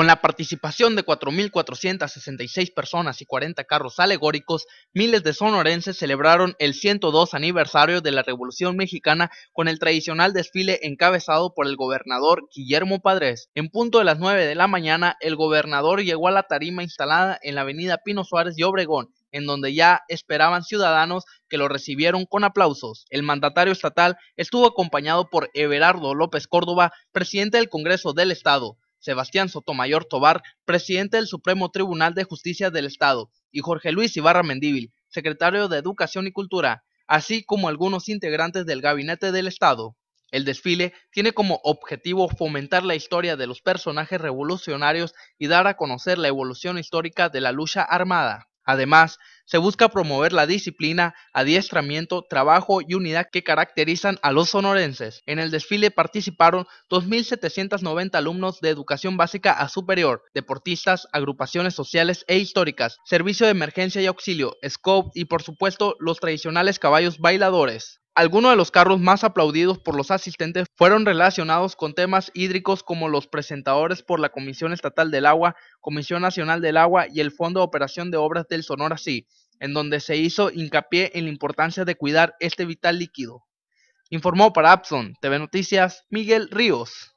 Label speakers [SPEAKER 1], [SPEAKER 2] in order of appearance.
[SPEAKER 1] Con la participación de 4.466 personas y 40 carros alegóricos, miles de sonorenses celebraron el 102 aniversario de la Revolución Mexicana con el tradicional desfile encabezado por el gobernador Guillermo Padres. En punto de las 9 de la mañana, el gobernador llegó a la tarima instalada en la avenida Pino Suárez y Obregón, en donde ya esperaban ciudadanos que lo recibieron con aplausos. El mandatario estatal estuvo acompañado por Everardo López Córdoba, presidente del Congreso del Estado, Sebastián Sotomayor Tobar, presidente del Supremo Tribunal de Justicia del Estado, y Jorge Luis Ibarra Mendíbil, secretario de Educación y Cultura, así como algunos integrantes del Gabinete del Estado. El desfile tiene como objetivo fomentar la historia de los personajes revolucionarios y dar a conocer la evolución histórica de la lucha armada. Además, se busca promover la disciplina, adiestramiento, trabajo y unidad que caracterizan a los sonorenses. En el desfile participaron 2.790 alumnos de educación básica a superior, deportistas, agrupaciones sociales e históricas, servicio de emergencia y auxilio, scope y por supuesto los tradicionales caballos bailadores. Algunos de los carros más aplaudidos por los asistentes fueron relacionados con temas hídricos como los presentadores por la Comisión Estatal del Agua, Comisión Nacional del Agua y el Fondo de Operación de Obras del Sonora Sí, en donde se hizo hincapié en la importancia de cuidar este vital líquido. Informó para Abson TV Noticias Miguel Ríos.